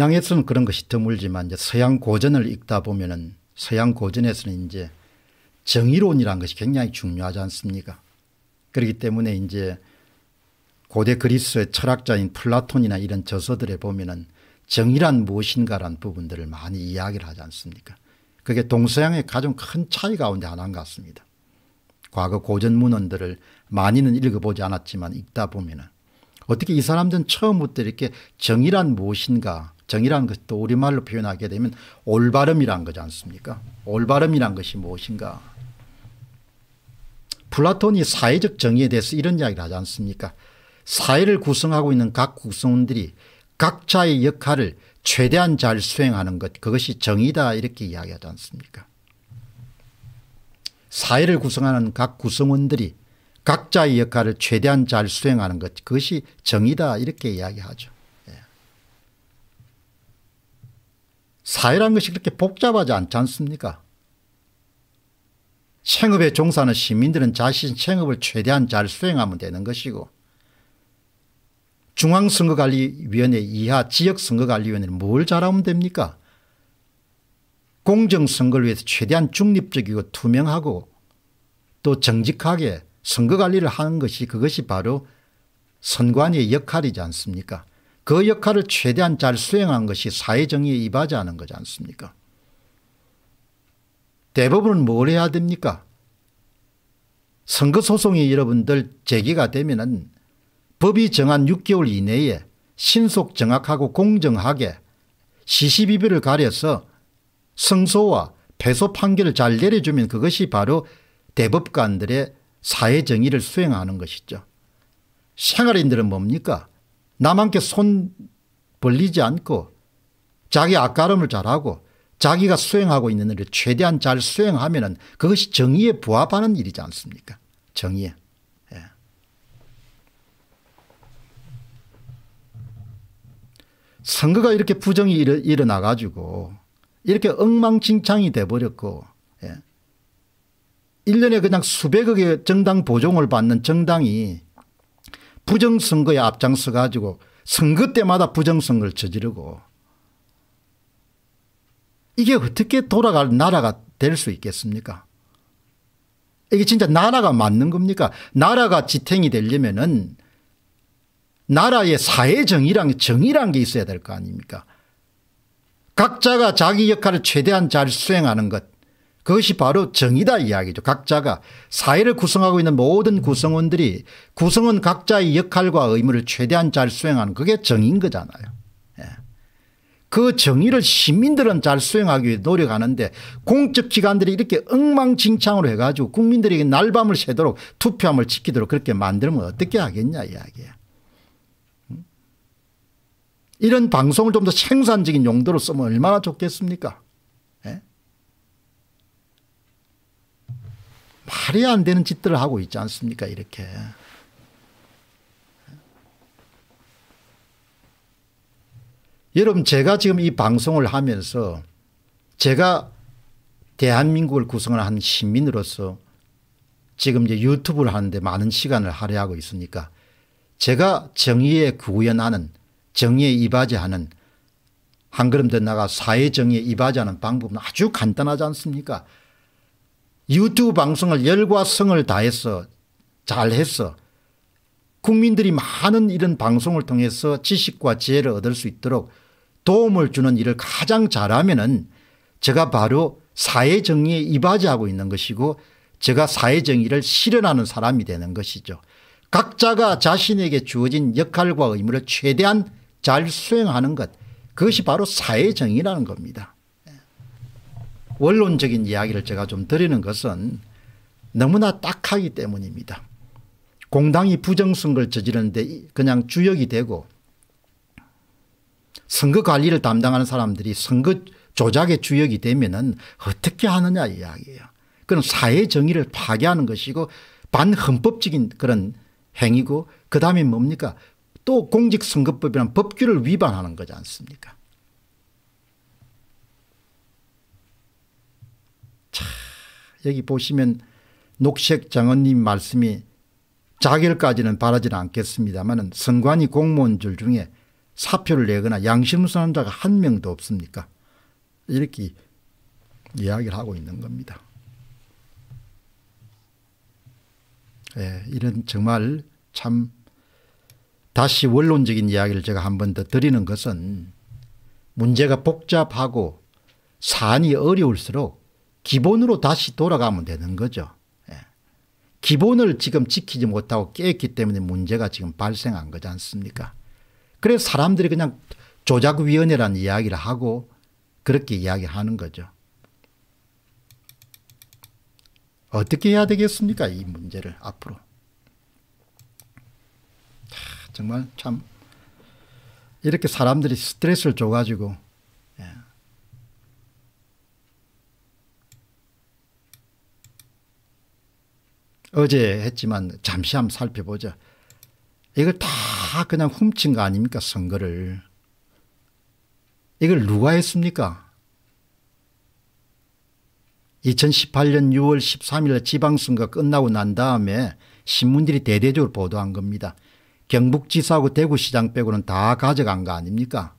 서 양에서는 그런 것이 드물지만 이제 서양 고전을 읽다 보면은 서양 고전에서는 이제 정의론이라는 것이 굉장히 중요하지 않습니까? 그렇기 때문에 이제 고대 그리스의 철학자인 플라톤이나 이런 저서들에 보면은 정의란 무엇인가라는 부분들을 많이 이야기를 하지 않습니까? 그게 동서양의 가장 큰 차이 가운데 하나인 것 같습니다. 과거 고전 문헌들을 많이는 읽어보지 않았지만 읽다 보면은 어떻게 이 사람들은 처음부터 이렇게 정의란 무엇인가 정의란 것도 우리말로 표현하게 되면 올바름이란 거지 않습니까 올바름이란 것이 무엇인가 플라톤이 사회적 정의에 대해서 이런 이야기를 하지 않습니까 사회를 구성하고 있는 각 구성원들이 각자의 역할을 최대한 잘 수행하는 것 그것이 정의다 이렇게 이야기하지 않습니까 사회를 구성하는 각 구성원들이 각자의 역할을 최대한 잘 수행하는 것 그것이 정의다 이렇게 이야기하죠. 사회란 것이 그렇게 복잡하지 않지 않습니까? 생업에 종사하는 시민들은 자신 생업을 최대한 잘 수행하면 되는 것이고 중앙선거관리위원회 이하 지역선거관리위원회는 뭘 잘하면 됩니까? 공정선거를 위해서 최대한 중립적이고 투명하고 또 정직하게 선거관리를 하는 것이 그것이 바로 선관위의 역할이지 않습니까? 그 역할을 최대한 잘 수행한 것이 사회정의에 이바지하는 거지 않습니까? 대법원은 뭘 해야 됩니까? 선거소송이 여러분들 제기가 되면 은 법이 정한 6개월 이내에 신속 정확하고 공정하게 시시비비를 가려서 성소와 패소 판결을 잘 내려주면 그것이 바로 대법관들의 사회정의를 수행하는 것이죠. 생활인들은 뭡니까? 남한테 손 벌리지 않고 자기 아가름을 잘하고 자기가 수행하고 있는 일을 최대한 잘 수행하면 은 그것이 정의에 부합하는 일이지 않습니까 정의에. 예. 선거가 이렇게 부정이 일, 어나 가지고 이렇게 엉망진창이 돼버렸고 예. 1년에 그냥 수백억의 정당 보종을 받는 정당이 부정선거에 앞장서 가지고 선거 때마다 부정선거를 저지르고 이게 어떻게 돌아갈 나라가 될 수 있겠습니까 이게 진짜 나라가 맞는 겁니까 나라가 지탱이 되려면은 나라의 사회정의랑 정의란 게 있어야 될 거 아닙니까 각자가 자기 역할을 최대한 잘 수행하는 것 그것이 바로 정의다 이야기죠. 각자가 사회를 구성하고 있는 모든 구성원들이 구성원 각자의 역할과 의무를 최대한 잘 수행하는 그게 정의인 거잖아요. 예. 그 정의를 시민들은 잘 수행하기 위해 노력하는데 공적기관들이 이렇게 엉망진창으로 해가지고 국민들에게 날밤을 새도록 투표함을 지키도록 그렇게 만들면 어떻게 하겠냐 이야기예요 이런 방송을 좀 더 생산적인 용도로 쓰면 얼마나 좋겠습니까 말이 안 되는 짓들을 하고 있지 않습니까? 이렇게. 여러분, 제가 지금 이 방송을 하면서 제가 대한민국을 구성을 한 시민으로서 지금 이제 유튜브를 하는데 많은 시간을 할애하고 있으니까 제가 정의에 구현하는 정의에 이바지하는 한 걸음 더 나가 사회 정의에 이바지하는 방법은 아주 간단하지 않습니까? 유튜브 방송을 열과 성을 다해서 잘해서 국민들이 많은 이런 방송을 통해서 지식과 지혜를 얻을 수 있도록 도움을 주는 일을 가장 잘하면 은 제가 바로 사회정의에 이바지하고 있는 것이고 제가 사회정의를 실현하는 사람이 되는 것이죠. 각자가 자신에게 주어진 역할과 의무를 최대한 잘 수행하는 것 그것이 바로 사회정의라는 겁니다. 원론적인 이야기를 제가 좀 드리는 것은 너무나 딱하기 때문입니다. 공당이 부정선거를 저지르는데 그냥 주역이 되고 선거 관리를 담당하는 사람들이 선거 조작의 주역이 되면 은 어떻게 하느냐 이야기예요. 그건 사회 정의를 파괴하는 것이고 반헌법적인 그런 행위고 그다음에 뭡니까 또 공직선거법이란 법규를 위반하는 거지 않습니까 자, 여기 보시면 녹색 장원님 말씀이 자결까지는 바라지는 않겠습니다만 선관위 공무원들 중에 사표를 내거나 양심선한 자가 한 명도 없습니까 이렇게 이야기를 하고 있는 겁니다. 예, 이런 정말 참 다시 원론적인 이야기를 제가 한 번 더 드리는 것은 문제가 복잡하고 사안이 어려울수록 기본으로 다시 돌아가면 되는 거죠. 예. 기본을 지금 지키지 못하고 깨기 었 때문에 문제가 지금 발생한 거지 않습니까? 그래서 사람들이 그냥 조작위원회라는 이야기를 하고 그렇게 이야기하는 거죠. 어떻게 해야 되겠습니까? 이 문제를 앞으로. 정말 참 이렇게 사람들이 스트레스를 줘가지고 어제 했지만 잠시 한번 살펴보자. 이걸 다 그냥 훔친 거 아닙니까 선거를. 이걸 누가 했습니까? 2018년 6월 13일 지방선거 끝나고 난 다음에 신문들이 대대적으로 보도한 겁니다. 경북지사하고 대구시장 빼고는 다 가져간 거 아닙니까?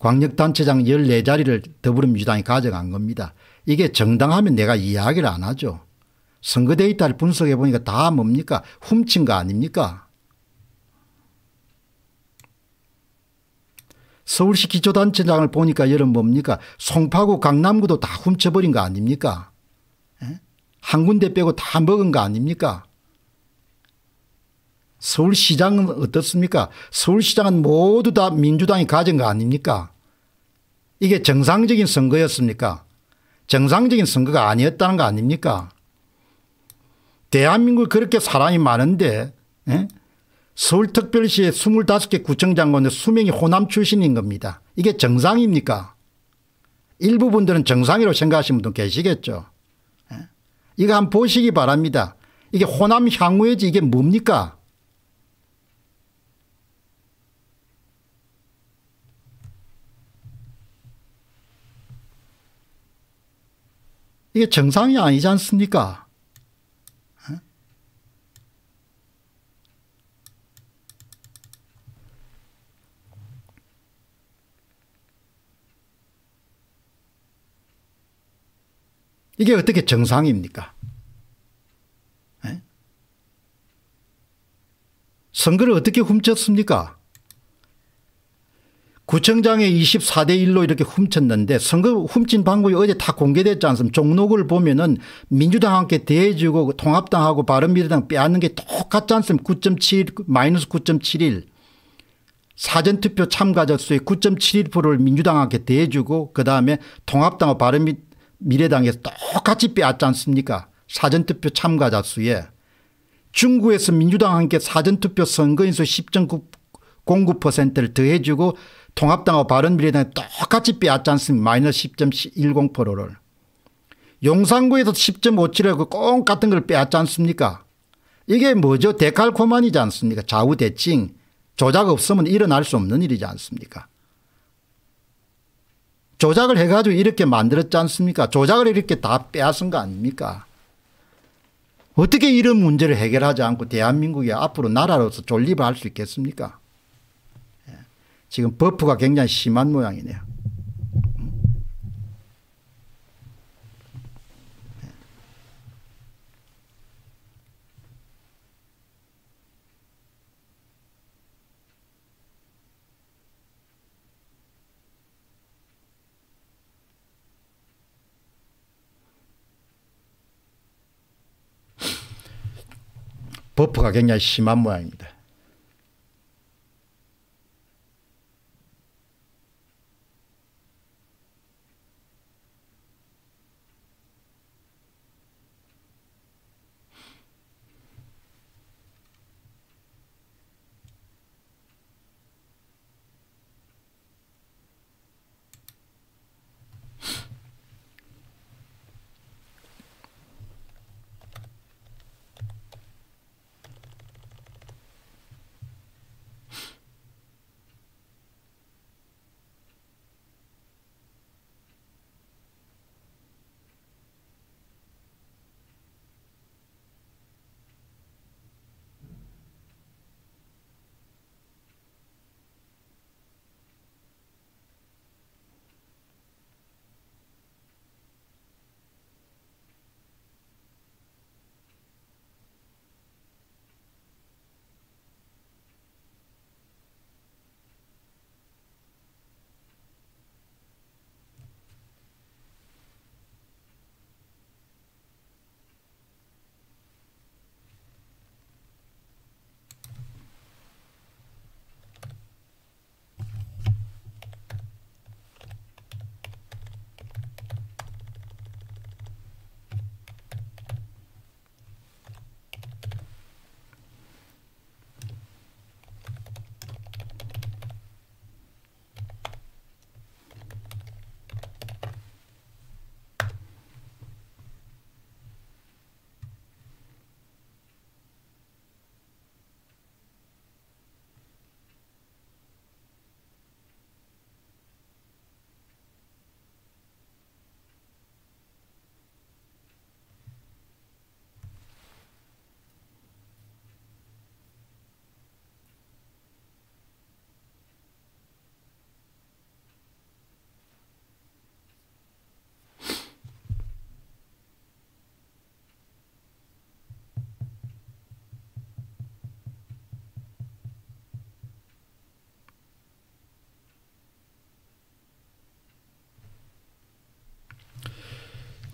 광역단체장 14자리를 더불어민주당이 가져간 겁니다. 이게 정당하면 내가 이야기를 안 하죠. 선거 데이터를 분석해 보니까 다 뭡니까? 훔친 거 아닙니까? 서울시 기초단체장을 보니까 여름 뭡니까? 송파구 강남구도 다 훔쳐버린 거 아닙니까? 예? 한 군데 빼고 다 먹은 거 아닙니까? 서울시장은 어떻습니까? 서울시장은 모두 다 민주당이 가진 거 아닙니까? 이게 정상적인 선거였습니까? 정상적인 선거가 아니었다는 거 아닙니까? 대한민국 그렇게 사람이 많은데 에? 예? 서울특별시에 25개 구청장 가운 수명이 호남 출신인 겁니다. 이게 정상입니까? 일부분들은 정상이라고 생각하시는 분도 계시겠죠. 에? 예? 이거 한번 보시기 바랍니다. 이게 호남 향후에지 이게 뭡니까? 이게 정상이 아니지 않습니까? 이게 어떻게 정상입니까? 예? 선거를 어떻게 훔쳤습니까? 구청장의 24대 1로 이렇게 훔쳤는데 선거 훔친 방법이 어제 다 공개됐지 않습니까 종록을 보면은 민주당 함께 대해주고 통합당하고 바른미래당 빼앗는 게 똑같지 않습니까 9.7 마이너스 9.71 사전투표 참가자 수의 9.71%를 민주당한테 대해주고 그다음에 통합당과 바른미래당에서 똑같이 빼앗지 않습니까 사전투표 참가자 수에 중국에서 민주당한테 사전투표 선거인수 10.09%를 더해주고 통합당하고 바른미래당이 똑같이 빼앗지 않습니까 마이너스 10.10%를. 용산구에서 10.57을 꽁 같은 걸 빼앗지 않습니까 이게 뭐죠 데칼코만이지 않습니까 좌우대칭 조작 없으면 일어날 수 없는 일이지 않습니까 조작을 해가지고 이렇게 만들었지 않습니까 조작을 이렇게 다 빼앗은 거 아닙니까 어떻게 이런 문제를 해결하지 않고 대한민국이 앞으로 나라로서 존립을 할 수 있겠습니까 지금 버프가 굉장히 심한 모양이네요. 네. 버프가 굉장히 심한 모양입니다.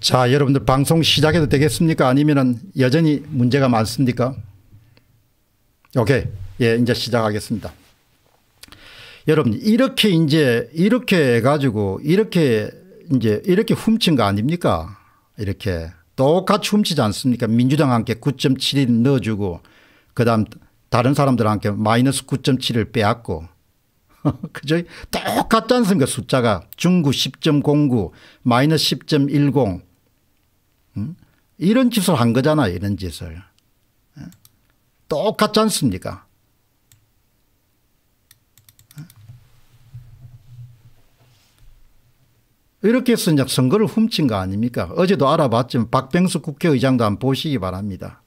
자 여러분들 방송 시작해도 되겠습니까 아니면 여전히 문제가 많습니까 오케이 예 이제 시작하겠습니다 여러분 이렇게 이제 이렇게 해가지고 이렇게 이제 이렇게 훔친 거 아닙니까 이렇게 똑같이 훔치지 않습니까 민주당 함께 9.71 넣어주고 그 다음 다른 사람들한테 마이너스 9.7을 빼앗고 그죠 똑같지 않습니까 숫자가 중구 10.09 마이너스 10.10 음? 이런 짓을 한 거잖아 이런 짓을. 똑같지 않습니까 이렇게 해서 이제 선거를 훔친 거 아닙니까 어제도 알아봤지만 박병수 국회의장도 한 보시기 바랍니다.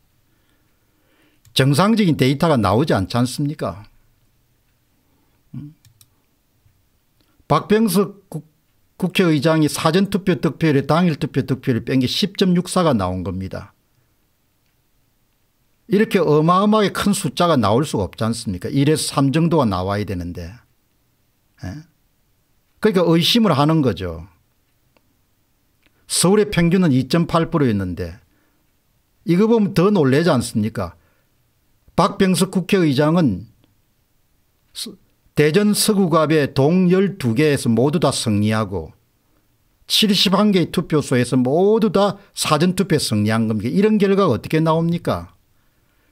정상적인 데이터가 나오지 않지 않습니까 박병수 국 국회의장이 사전투표 득표율에 당일투표 득표율을 뺀 게 10.64가 나온 겁니다. 이렇게 어마어마하게 큰 숫자가 나올 수가 없지 않습니까 1에서 3 정도가 나와야 되는데 예? 그러니까 의심을 하는 거죠. 서울의 평균은 2.8%였는데 이거 보면 더 놀라지 않습니까 박병석 국회의장은 대전 서구갑의 동 12개에서 모두 다 승리하고 71개의 투표소에서 모두 다 사전투표에 승리한 겁니다. 이런 결과가 어떻게 나옵니까?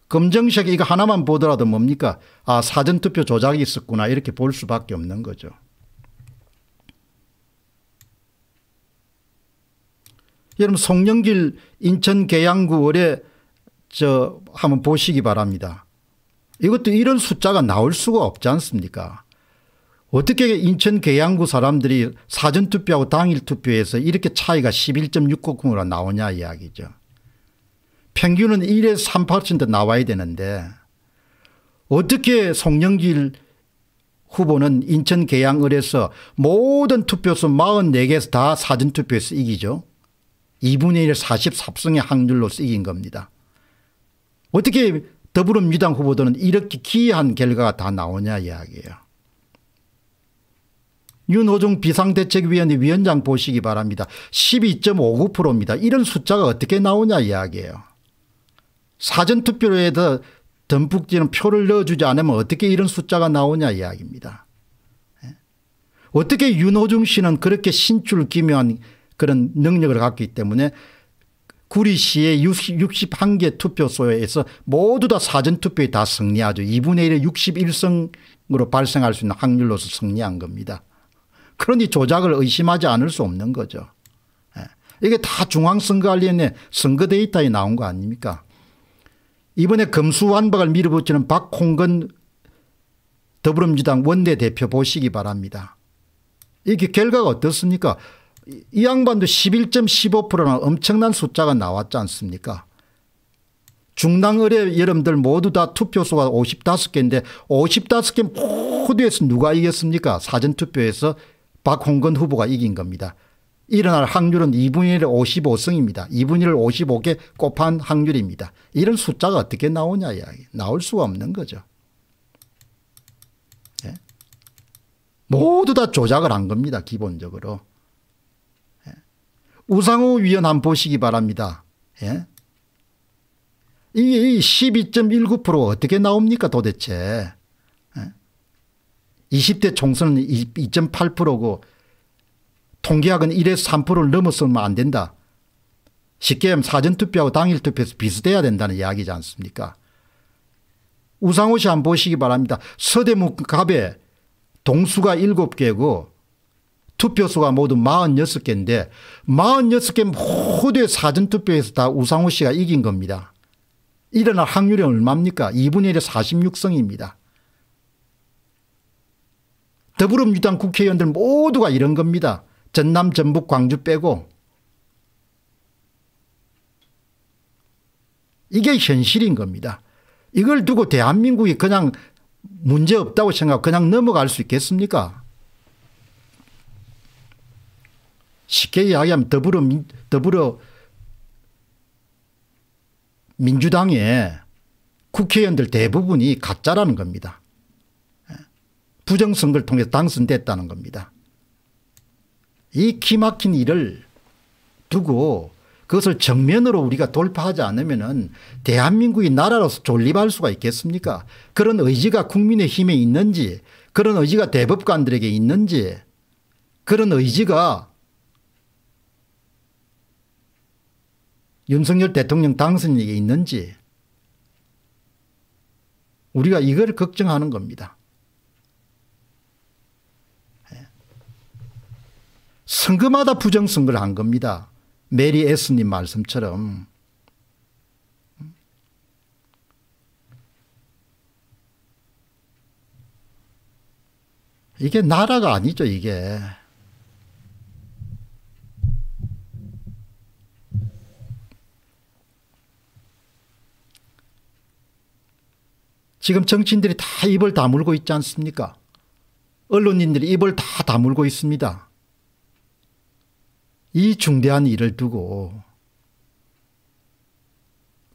검정색 이거 이 하나만 보더라도 뭡니까? 아 사전투표 조작이 있었구나 이렇게 볼 수밖에 없는 거죠. 여러분 송영길 인천 계양구 월에 저 한번 보시기 바랍니다. 이것도 이런 숫자가 나올 수가 없지 않습니까? 어떻게 인천 계양구 사람들이 사전투표하고 당일투표에서 이렇게 차이가 11.699로 나오냐 이야기죠. 평균은 1에서 3% 나와야 되는데 어떻게 송영길 후보는 인천 계양을에서 모든 투표수 44개에서 다 사전투표에서 이기죠. 2분의 1 44승의 확률로서 이긴 겁니다. 어떻게 더불어민주당 후보들은 이렇게 기이한 결과가 다 나오냐 이야기예요. 윤호중 비상대책위원회 위원장 보시기 바랍니다. 12.59%입니다. 이런 숫자가 어떻게 나오냐 이야기예요. 사전투표에 더 듬뿍 지는 표를 넣어주지 않으면 어떻게 이런 숫자가 나오냐 이야기입니다. 예. 어떻게 윤호중 씨는 그렇게 신출기묘한 그런 능력을 갖기 때문에 구리시의 61개 투표소에서 모두 다 사전투표에 다 승리하죠. 2분의 1의 61성으로 발생할 수 있는 확률로서 승리한 겁니다. 그러니 조작을 의심하지 않을 수 없는 거죠. 예. 이게 다 중앙선거관리원회 선거 데이터에 나온 거 아닙니까? 이번에 금수완박을 밀어붙이는 박홍근 더불어민주당 원내대표 보시기 바랍니다. 이게 결과가 어떻습니까? 이 양반도 11.15%나 엄청난 숫자가 나왔지 않습니까? 중당 의뢰 여러분들 모두 다 투표수가 55개인데 55개 모두에서 누가 이겼습니까? 사전투표에서 박홍근 후보가 이긴 겁니다. 일어날 확률은 2분의 1 55승입니다. 2분의 1 55개 곱한 확률입니다. 이런 숫자가 어떻게 나오냐 이야기. 나올 수가 없는 거죠. 네? 모두 다 조작을 한 겁니다. 기본적으로. 우상호 위원 한 보시기 바랍니다. 예? 이게 12.19% 어떻게 나옵니까 도대체. 20대 예? 총선은 2.8%고 통계학은 1에서 3%를 넘어서면 안 된다. 쉽게 하면 사전투표하고 당일투표에서 비슷해야 된다는 이야기지 않습니까. 우상호 씨한 보시기 바랍니다. 서대문 갑에 동수가 7개고 투표수가 모두 46개인데 46개 모두의 사전투표에서 다 우상호 씨가 이긴 겁니다. 일어날 확률이 얼마입니까? 2분의 1의 46성입니다. 더불어민주당 국회의원들 모두가 이런 겁니다. 전남 전북 광주 빼고 이게 현실인 겁니다. 이걸 두고 대한민국이 그냥 문제없다고 생각 그냥 넘어갈 수 있겠습니까? 쉽게 이야기하면 더불어, 민, 더불어 민주당의 국회의원들 대부분이 가짜라는 겁니다. 예. 부정선거를 통해서 당선됐다는 겁니다. 이 기막힌 일을 두고 그것을 정면으로 우리가 돌파하지 않으면 대한민국이 나라로서 존립할 수가 있겠습니까 그런 의지가 국민의힘에 있는지 그런 의지가 대법관들에게 있는지 그런 의지가 윤석열 대통령 당선인에게 있는지 우리가 이걸 걱정하는 겁니다. 예. 선거마다 부정선거를 한 겁니다. 메리 에스님 말씀처럼. 이게 나라가 아니죠, 이게. 지금 정치인들이 다 입을 다물고 있지 않습니까? 언론인들이 입을 다 다물고 있습니다. 이 중대한 일을 두고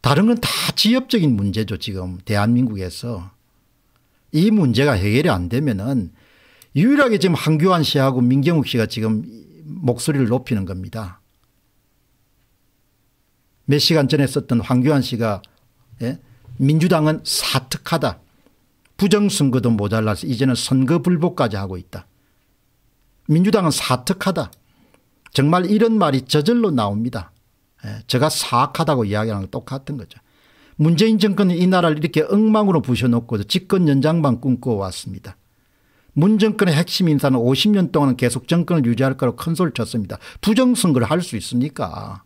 다른 건 다 지엽적인 문제죠. 지금 대한민국에서. 이 문제가 해결이 안 되면은 유일하게 지금 한교안 씨하고 민경욱 씨가 지금 목소리를 높이는 겁니다. 몇 시간 전에 썼던 황교안 씨가 예? 민주당은 사특하다. 부정선거도 모자라서 이제는 선거 불복까지 하고 있다. 민주당은 사특하다. 정말 이런 말이 저절로 나옵니다. 예, 제가 사악하다고 이야기하는 똑같은 거죠. 문재인 정권은 이 나라를 이렇게 엉망으로 부셔놓고 집권 연장만 꿈꿔왔습니다. 문 정권의 핵심 인사는 50년 동안 계속 정권을 유지할 거라고 큰소리 쳤습니다. 부정선거를 할 수 있습니까?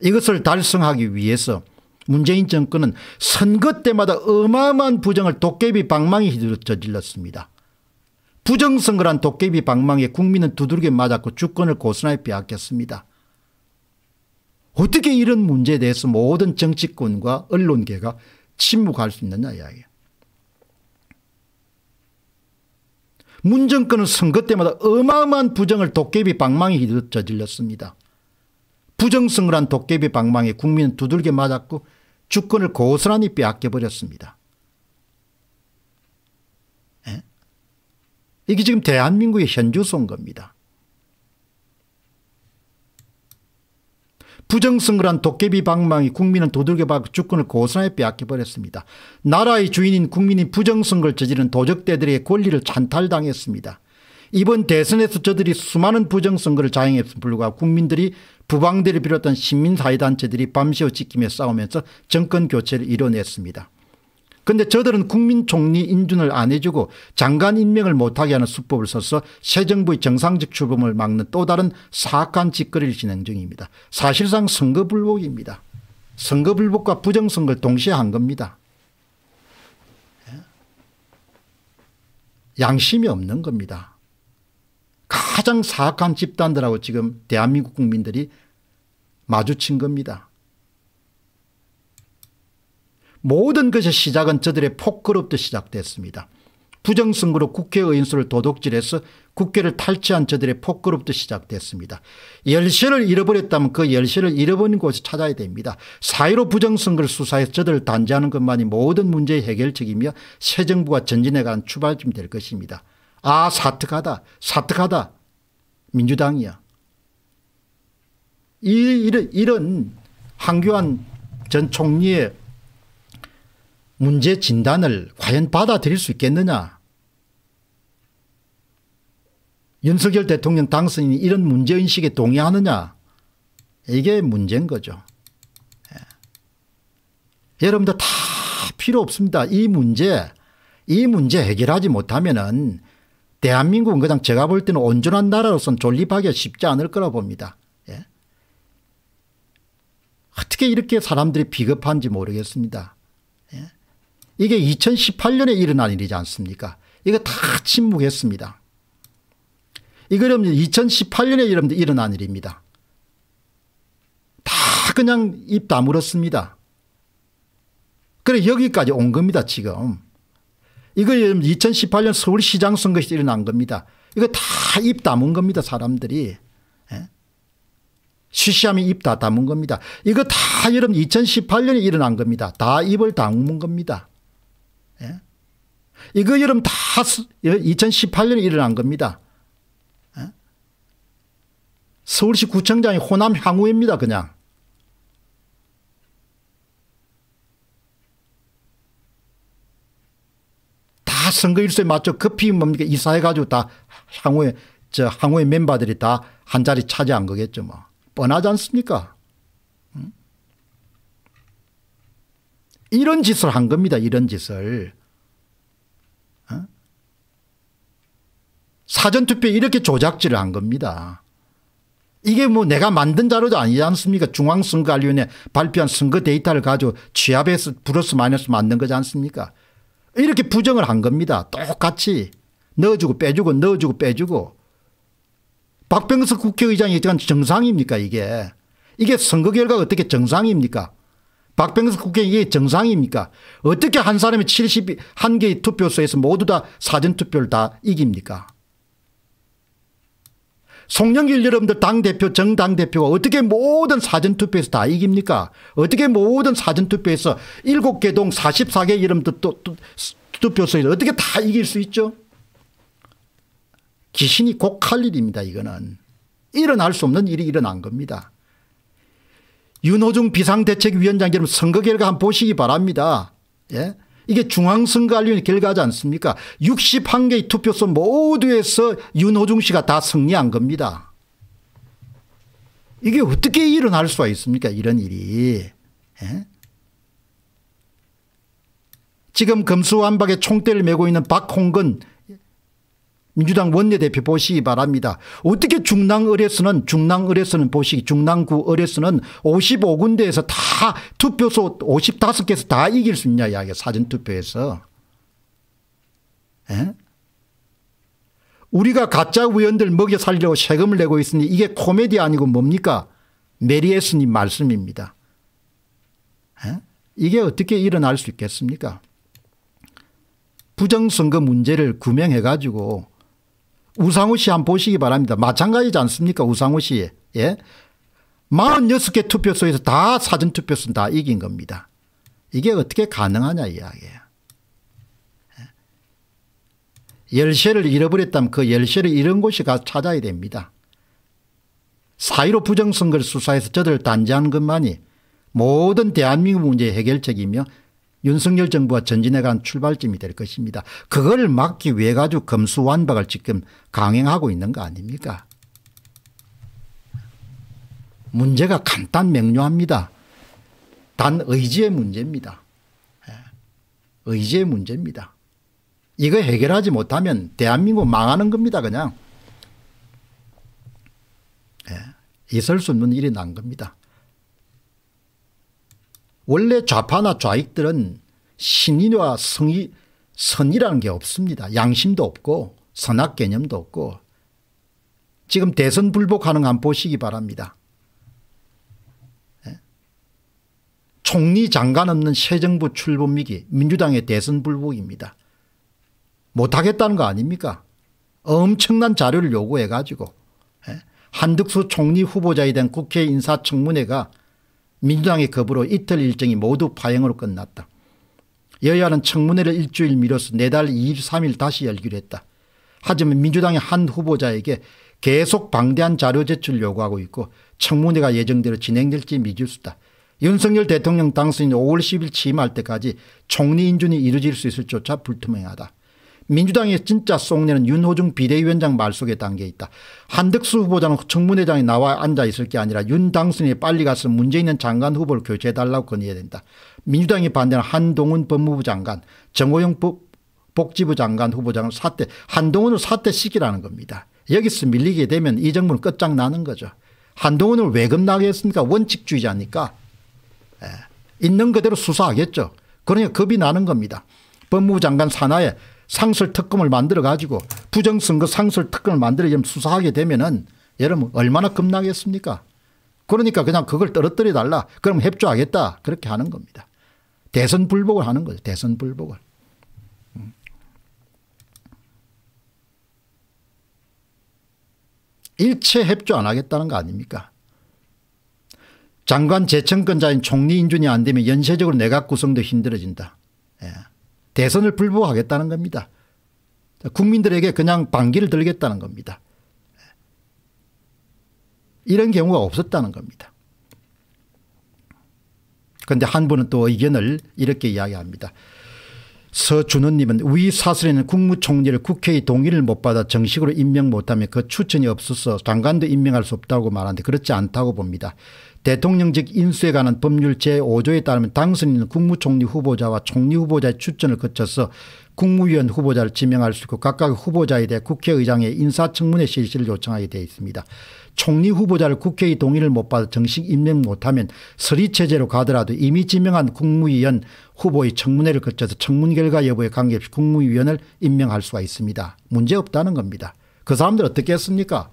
이것을 달성하기 위해서 문재인 정권은 선거 때마다 어마어마한 부정을 도깨비 방망이 휘둘러 저질렀습니다. 부정선거란 도깨비 방망이에 국민은 두들겨 맞았고 주권을 고스란히 빼앗겼습니다. 어떻게 이런 문제에 대해서 모든 정치권과 언론계가 침묵할 수 있느냐 이야기예요. 문정권은 선거 때마다 어마어마한 부정을 도깨비 방망이 휘둘러 저질렀습니다. 부정선거란 도깨비 방망에 국민은 두들겨 맞았고 주권을 고스란히 빼앗겨버렸습니다. 예? 이게 지금 대한민국의 현주소인 겁니다. 부정선거란 도깨비 방망이 국민은 도둑에박 주권을 고스란히 빼앗겨버렸습니다. 나라의 주인인 국민이 부정선거를 저지른 도적대들의 권리를 찬탈당했습니다. 이번 대선에서 저들이 수많은 부정선거를 자행했음 불구하고 국민들이 부방대를 비롯한 시민사회단체들이 밤새워 지키며 싸우면서 정권교체를 이뤄냈습니다. 근데 저들은 국민 총리 인준을 안 해주고 장관 임명을 못하게 하는 수법을 써서 새 정부의 정상적 출범을 막는 또 다른 사악한 짓거리를 진행 중입니다. 사실상 선거불복입니다. 선거불복과 부정선거를 동시에 한 겁니다. 양심이 없는 겁니다. 가장 사악한 집단들하고 지금 대한민국 국민들이 마주친 겁니다. 모든 것의 시작은 저들의 포크로부터 시작됐습니다. 부정선거로 국회의원 수를 도둑질해서 국회를 탈취한 저들의 포크로부터 시작됐습니다. 열쇠를 잃어버렸다면 그 열쇠를 잃어버린 곳에 찾아야 됩니다. 사이로 부정선거를 수사해서 저들을 단죄하는 것만이 모든 문제의 해결책이며 새 정부가 전진해가는 출발점이 될 것입니다. 아 사특하다 사특하다 민주당이야. 이, 이런, 이런 황교안 전 총리의 문제 진단을 과연 받아들일 수 있겠느냐. 윤석열 대통령 당선인이 이런 문제인식에 동의하느냐. 이게 문제인 거죠. 예. 여러분들 다 필요 없습니다. 이 문제, 이 문제 해결하지 못하면 은 대한민국은 그냥 제가 볼 때는 온전한 나라로서는 존립하기가 쉽지 않을 거라 봅니다. 예. 어떻게 이렇게 사람들이 비겁한지 모르겠습니다. 예. 이게 2018년에 일어난 일이지 않습니까? 이거 다 침묵했습니다. 이거는 2018년에 일어난 일입니다. 다 그냥 입 다물었습니다. 그래 여기까지 온 겁니다 지금. 이거 2018년 서울시장 선거에서 일어난 겁니다. 이거 다 입 다문 겁니다. 사람들이. 예? 시시함이 입다 다문 겁니다. 이거 다 여러분 2018년에 일어난 겁니다. 다 입을 다문 겁니다. 예? 이거 여러분 다 2018년에 예? 일어난 겁니다. 예? 서울시 구청장이 호남 향후입니다. 그냥. 다 선거 일수에 맞춰 급히 뭡니까 이사해 가지고 다 향후에 저 향후에 멤버들이 다 한 자리 차지한 거겠죠 뭐 뻔하지 않습니까? 이런 짓을 한 겁니다. 이런 짓을. 어? 사전투표 이렇게 조작질을 한 겁니다. 이게 뭐 내가 만든 자료도 아니지 않습니까? 중앙선거관리위원회 발표한 선거 데이터를 가지고 취합해서 플러스 마이너스 만든 거지 않습니까? 이렇게 부정을 한 겁니다. 똑같이 넣어주고 빼주고 넣어주고 빼주고 박병석 국회의장이 정상입니까 이게 이게 선거 결과가 어떻게 정상입니까 박병석 국회의장 이 정상입니까 어떻게 한 사람이 71개의 투표소에서 모두 다 사전투표를 다 이깁니까 송영길 여러분들 당대표 정당대표가 어떻게 모든 사전투표에서 다 이깁니까 어떻게 모든 사전투표에서 7개 동 44개 여러분들 또, 또투표소에 어떻게 다 이길 수 있죠 귀신이 곡할 일입니다 이거는 일어날 수 없는 일이 일어난 겁니다 윤호중 비상대책위원장 여러분 선거 결과 한번 보시기 바랍니다 예? 이게 중앙선관리위원 결과지 않습니까 61개의 투표소 모두에서 윤호중 씨가 다 승리한 겁니다. 이게 어떻게 일어날 수가 있습니까 이런 일이. 예? 지금 검수완박에 총대를 메고 있는 박홍근 민주당 원내대표 보시기 바랍니다. 어떻게 중랑을에서는 중랑을에서는 보시기 중랑구을에서는 55군데에서 다 투표소 55개에서 다 이길 수 있냐 이야기 사전투표에서. 에? 예? 우리가 가짜 의원들 먹여 살려고 세금을 내고 있으니 이게 코미디 아니고 뭡니까? 메리에스님 말씀입니다. 에? 예? 이게 어떻게 일어날 수 있겠습니까? 부정선거 문제를 구명해 가지고 우상우 씨 한번 보시기 바랍니다. 마찬가지지 않습니까? 우상우 씨. 예. 46개 투표소에서 다 사전투표수는 다 이긴 겁니다. 이게 어떻게 가능하냐 이야기예요. 예. 열쇠를 잃어버렸다면 그 열쇠를 잃은 곳이 가 찾아야 됩니다. 사이로 부정선거를 수사해서 저들을 단죄한 것만이 모든 대한민국 문제의 해결책이며 윤석열 정부와 전진에 관한 출발점이 될 것입니다. 그걸 막기 위해 가지고 검수완박을 지금 강행하고 있는 거 아닙니까 문제가 간단 명료합니다. 단 의지의 문제입니다. 예. 의지의 문제입니다. 이거 해결하지 못하면 대한민국 망하는 겁니다 그냥. 예. 있을 수 없는 일이 난 겁니다. 원래 좌파나 좌익들은 신의와 성의, 선이라는 게 없습니다. 양심도 없고 선악 개념도 없고 지금 대선 불복하는 안 보시기 바랍니다. 예. 총리 장관 없는 새 정부 출범위기 민주당의 대선 불복입니다. 못하겠다는 거 아닙니까? 엄청난 자료를 요구해 가지고 예. 한득수 총리 후보자에 대한 국회 인사청문회가 민주당의 거부로 이틀 일정이 모두 파행으로 끝났다. 여야는 청문회를 일주일 미뤄서 내달 23일 다시 열기로 했다. 하지만 민주당의 한 후보자에게 계속 방대한 자료 제출 요구하고 있고 청문회가 예정대로 진행될지 미지수다. 윤석열 대통령 당선인 5월 10일 취임할 때까지 총리 인준이 이루어질 수 있을조차 불투명하다. 민주당의 진짜 쏙내는 윤호중 비대위원장 말 속에 담겨 있다. 한덕수 후보자는 청문회장에 나와 앉아 있을 게 아니라 윤당선이 빨리 가서 문제 있는 장관 후보를 교체해달라고 건의해야 된다. 민주당이 반대는 한동훈 법무부 장관, 정호영 복지부 장관 후보자는 사퇴, 한동훈을 사퇴시키라는 겁니다. 여기서 밀리게 되면 이 정부는 끝장나는 거죠. 한동훈을 왜 겁나게 했습니까? 원칙주의자니까. 예. 있는 그대로 수사하겠죠. 그러니까 겁이 나는 겁니다. 법무부 장관 산하에 상설 특검을 만들어 가지고 부정선거 상설 특검을 만들어 수사하게 되면은 여러분 얼마나 겁나겠습니까? 그러니까 그냥 그걸 떨어뜨려 달라. 그럼 협조하겠다. 그렇게 하는 겁니다. 대선 불복을 하는 거죠. 대선 불복을. 음. 일체 협조 안 하겠다는 거 아닙니까? 장관 재청권자인 총리 인준이 안 되면 연쇄적으로 내각 구성도 힘들어진다. 예. 대선을 불복하겠다는 겁니다. 국민들에게 그냥 반기를 들겠다는 겁니다. 이런 경우가 없었다는 겁니다. 그런데 한 분은 또 의견을 이렇게 이야기합니다. 서준호님은 위 사설에는 국무총리를 국회의 동의를 못 받아 정식으로 임명 못하며 그 추천이 없어서 장관도 임명할 수 없다고 말하는데 그렇지 않다고 봅니다. 대통령직 인수에 관한 법률 제5조에 따르면 당선인은 국무총리 후보자와 총리 후보자의 추천을 거쳐서 국무위원 후보자를 지명할 수 있고 각각 후보자에 대해 국회의장의 인사청문회 실시를 요청하게 되어 있습니다. 총리 후보자를 국회의 동의를 못 받아 정식 임명 못하면 서리체제로 가더라도 이미 지명한 국무위원 후보의 청문회를 거쳐서 청문 결과 여부에 관계없이 국무위원을 임명할 수가 있습니다. 문제없다는 겁니다. 그 사람들 어떻게 했습니까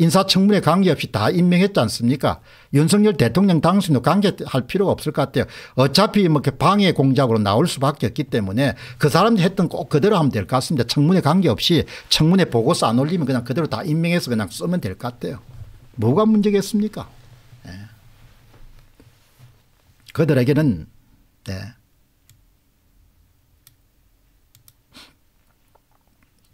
인사청문회 관계없이 다 임명했지 않습니까 윤석열 대통령 당선도 관계할 필요가 없을 것 같아요. 어차피 뭐 방해 공작으로 나올 수밖에 없기 때문에 그 사람들이 했던 꼭 그대로 하면 될 것 같습니다. 청문회 관계없이 청문회 보고서 안 올리면 그냥 그대로 다 임명해서 그냥 쓰면 될 것 같아요. 뭐가 문제겠습니까 네. 그들에게는 네.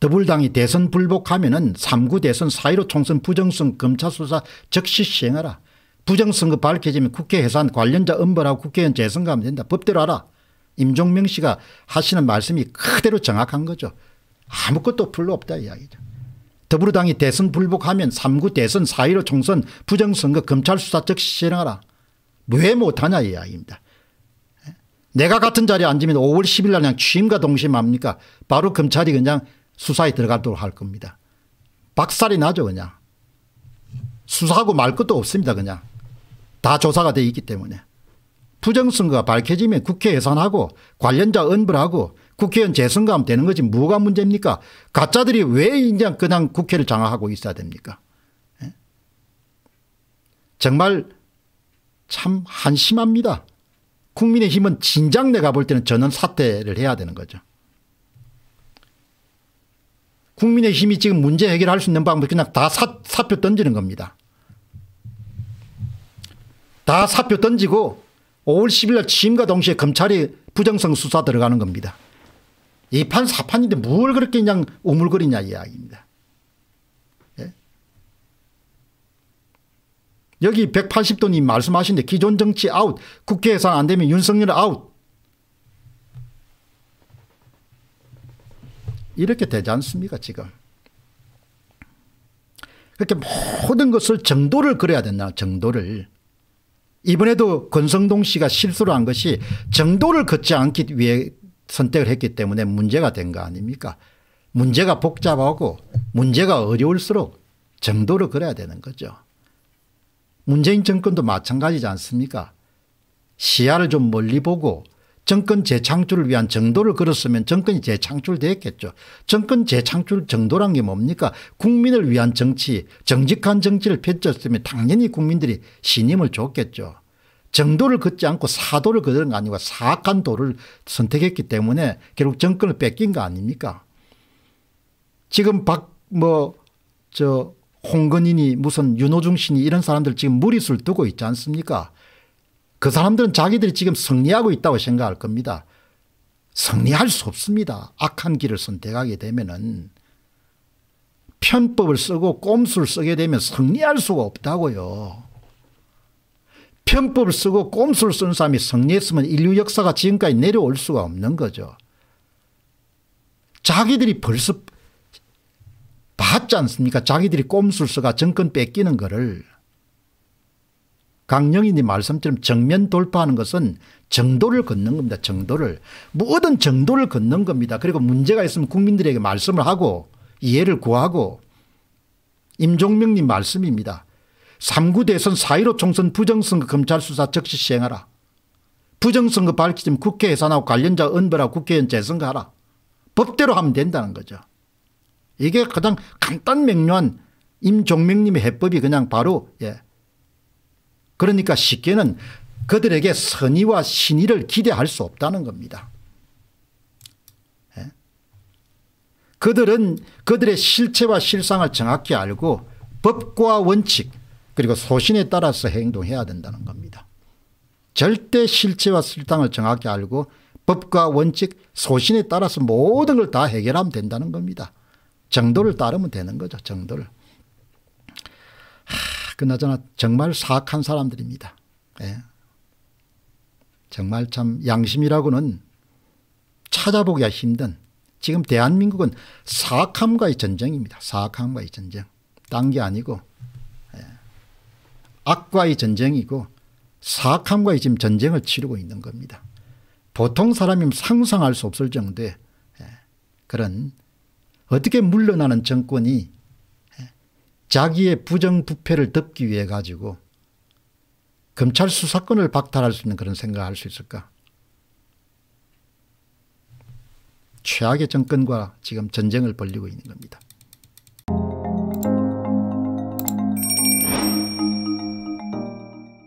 더불당이 대선 불복하면은 3구 대선 4.15 총선 부정성 검찰 수사 즉시 시행하라. 부정선거 밝혀지면 국회 해산 관련자 엄벌하고 국회의원 재선가하면 된다. 법대로 하라. 임종명 씨가 하시는 말씀이 그대로 정확한 거죠. 아무것도 별로 없다 이야기죠. 더불어당이 대선 불복하면 3구 대선 4.15 총선 부정선거 검찰 수사 즉시 시행하라왜 못하냐 이야기입니다. 예? 내가 같은 자리에 앉으면 5월 10일 날 그냥 취임과 동시에 맙니까? 바로 검찰이 그냥 수사에 들어가도록 할 겁니다. 박살이 나죠 그냥. 수사하고 말 것도 없습니다 그냥. 다 조사가 돼 있기 때문에. 부정선거가 밝혀지면 국회 예산하고 관련자 은불하고 국회의원 재선거하면 되는 거지 뭐가 문제입니까? 가짜들이 왜 인장 그냥 국회를 장악하고 있어야 됩니까? 예? 정말 참 한심합니다. 국민의힘은 진작 내가 볼 때는 전원 사퇴를 해야 되는 거죠. 국민의힘이 지금 문제 해결할 수 있는 방법 이 그냥 다 사, 사표 던지는 겁니다. 다 사표 던지고 5월 10일 날 취임과 동시에 검찰이 부정성 수사 들어가는 겁니다. 2판 4판인데 뭘 그렇게 그냥 우물거리냐 이야기입니다. 예? 여기 180도님 말씀하시데 기존 정치 아웃 국회 예산 안 되면 윤석열 아웃 이렇게 되지 않습니까 지금. 그렇게 모든 것을 정도를 그려야 된다 정도를. 이번에도 권성동 씨가 실수를 한 것이 정도를 걷지 않기 위해 선택을 했기 때문에 문제가 된 거 아닙니까 문제가 복잡하고 문제가 어려울수록 정도를 그려야 되는 거죠. 문재인 정권도 마찬가지지 않습니까 시야를 좀 멀리 보고 정권 재창출을 위한 정도를 걸었으면 정권이 재창출됐겠죠. 정권 재창출 정도란 게 뭡니까 국민을 위한 정치 정직한 정치를 펼쳤으면 당연히 국민들이 신임을 줬겠죠. 정도를 걷지 않고 사도를 걷은 거 아니고 사악한 도를 선택했기 때문에 결국 정권을 뺏긴 거 아닙니까 지금 박 뭐 저 홍건인이 무슨 윤호중 신이 이런 사람들 지금 무리수를 두고 있지 않습니까 그 사람들은 자기들이 지금 승리하고 있다고 생각할 겁니다. 승리할 수 없습니다. 악한 길을 선택하게 되면은 편법을 쓰고 꼼수를 쓰게 되면 승리할 수가 없다고요. 편법을 쓰고 꼼수를 쓴 사람이 승리했으면 인류 역사가 지금까지 내려올 수가 없는 거죠. 자기들이 벌써 봤지 않습니까? 자기들이 꼼수를 쓰가 정권 뺏기는 거를. 강영희님 말씀처럼 정면 돌파하는 것은 정도를 걷는 겁니다. 정도를. 모든 뭐 정도를 걷는 겁니다. 그리고 문제가 있으면 국민들에게 말씀을 하고 이해를 구하고 임종명님 말씀입니다. 3구 대선 4.15 총선 부정선거 검찰 수사 즉시 시행하라. 부정선거 밝히면 국회 해산하고 관련자 은별하고 국회의원 재선거하라. 법대로 하면 된다는 거죠. 이게 가장 간단 명료한 임종명님의 해법이 그냥 바로 예. 그러니까 쉽게는 그들에게 선의와 신의를 기대할 수 없다는 겁니다. 예? 그들은 그들의 실체와 실상을 정확히 알고 법과 원칙 그리고 소신에 따라서 행동해야 된다는 겁니다. 절대 실체와 실상을 정확히 알고 법과 원칙 소신에 따라서 모든 걸 다 해결하면 된다는 겁니다. 정도를 따르면 되는 거죠. 정도를. 그나저나 정말 사악한 사람들입니다. 예. 정말 참 양심이라고는 찾아보기가 힘든 지금 대한민국은 사악함과의 전쟁입니다. 사악함과의 전쟁. 딴 게 아니고 예. 악과의 전쟁이고 사악함과의 지금 전쟁을 치르고 있는 겁니다. 보통 사람이면 상상할 수 없을 정도의 예. 그런 어떻게 물러나는 정권이 자기의 부정부패를 덮기 위해 가지고 검찰 수사권을 박탈할 수 있는 그런 생각을 할 수 있을까? 최악의 정권과 지금 전쟁을 벌리고 있는 겁니다.